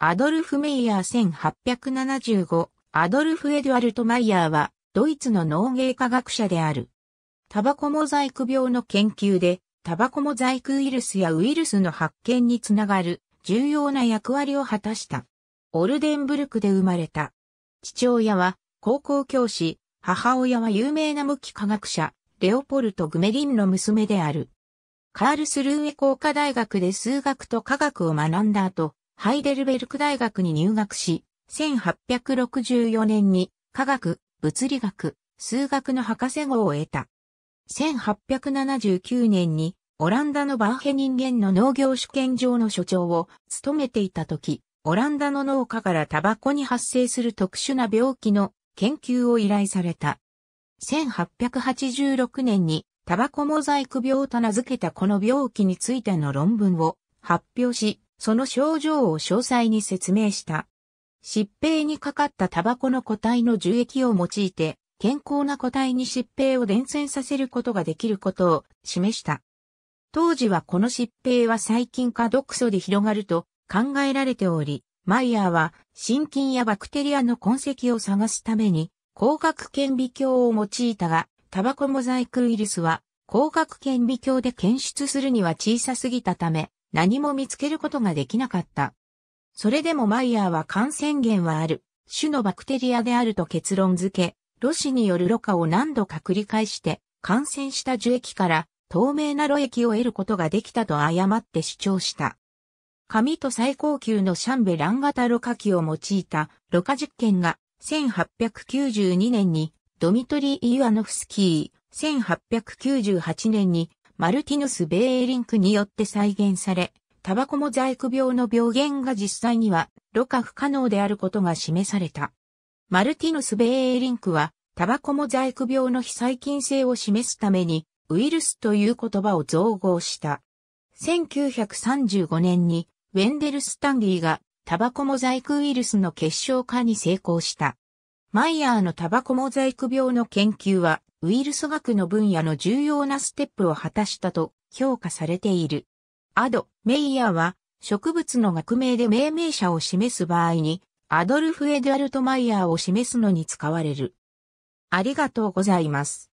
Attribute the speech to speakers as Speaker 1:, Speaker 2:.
Speaker 1: アドルフ・メイヤー1875、アドルフ・エドアルト・マイヤーは、ドイツの農芸科学者である。タバコモザイク病の研究で、タバコモザイクウイルスやウイルスの発見につながる重要な役割を果たした。オルデンブルクで生まれた。父親は高校教師、母親は有名な無機科学者、レオポルト・グメリンの娘である。カールスルーエ工科大学で数学と科学を学んだ後、ハイデルベルク大学に入学し、1864年に科学、物理学、数学の博士号を得た。1879年にオランダのバーヘ人間の農業主権上の所長を務めていた時、オランダの農家からタバコに発生する特殊な病気の研究を依頼された。1886年にタバコモザイク病と名付けたこの病気についての論文を発表し、その症状を詳細に説明した。疾病にかかったタバコの個体の樹液を用いて、健康な個体に疾病を伝染させることができることを示した。当時はこの疾病は細菌か毒素で広がると考えられており、マイヤーは心筋やバクテリアの痕跡を探すために光学顕微鏡を用いたが、タバコモザイクウイルスは光学顕微鏡で検出するには小さすぎたため、何も見つけることができなかった。それでもマイヤーは感染源はある、種のバクテリアであると結論付け、ロシによるろ過を何度か繰り返して、感染した樹液から透明な露液を得ることができたと誤って主張した。紙と最高級のシャンベラン型ろ過器を用いたろ過実験が1892年にドミトリー・イワノフスキー、1898年にマルティヌス・ベーエリンクによって再現され、タバコモザイク病の病原が実際には、露過不可能であることが示された。マルティヌス・ベーエリンクは、タバコモザイク病の非細菌性を示すために、ウイルスという言葉を造語した。1935年に、ウェンデル・スタンリーがタバコモザイクウイルスの結晶化に成功した。マイヤーのタバコモザイク病の研究は、ウイルス学の分野の重要なステップを果たしたと評価されている。アド・メイヤーは植物の学名で命名者を示す場合にアドルフ・エドゥアルト・マイヤーを示すのに使われる。ありがとうございます。